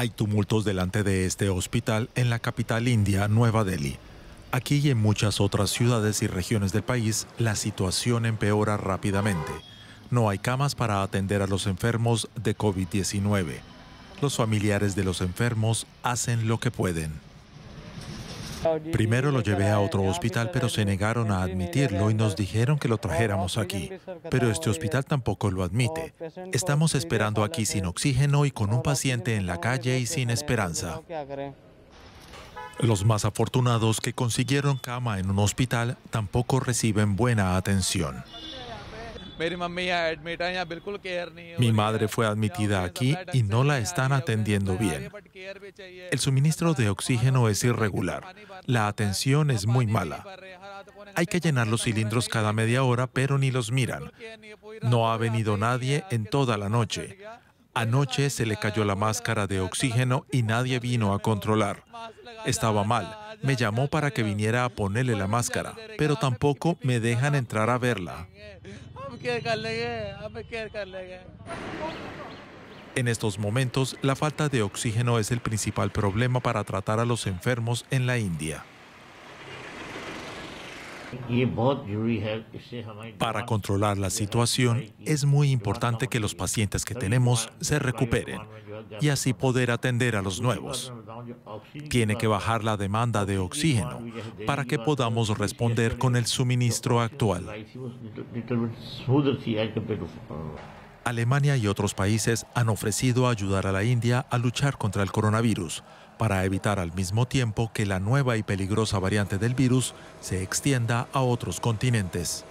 Hay tumultos delante de este hospital en la capital india, Nueva Delhi. Aquí y en muchas otras ciudades y regiones del país, la situación empeora rápidamente. No hay camas para atender a los enfermos de COVID-19. Los familiares de los enfermos hacen lo que pueden. Primero lo llevé a otro hospital, pero se negaron a admitirlo y nos dijeron que lo trajéramos aquí. Pero este hospital tampoco lo admite. Estamos esperando aquí sin oxígeno y con un paciente en la calle y sin esperanza. Los más afortunados que consiguieron cama en un hospital tampoco reciben buena atención. Mi madre fue admitida aquí y no la están atendiendo bien. El suministro de oxígeno es irregular. La atención es muy mala. Hay que llenar los cilindros cada media hora, pero ni los miran. No ha venido nadie en toda la noche. Anoche se le cayó la máscara de oxígeno y nadie vino a controlar. Estaba mal. Me llamó para que viniera a ponerle la máscara, pero tampoco me dejan entrar a verla. En estos momentos, la falta de oxígeno es el principal problema para tratar a los enfermos en la India. Para controlar la situación es muy importante que los pacientes que tenemos se recuperen y así poder atender a los nuevos. Tiene que bajar la demanda de oxígeno para que podamos responder con el suministro actual. Alemania y otros países han ofrecido ayudar a la India a luchar contra el coronavirus, para evitar al mismo tiempo que la nueva y peligrosa variante del virus se extienda a otros continentes.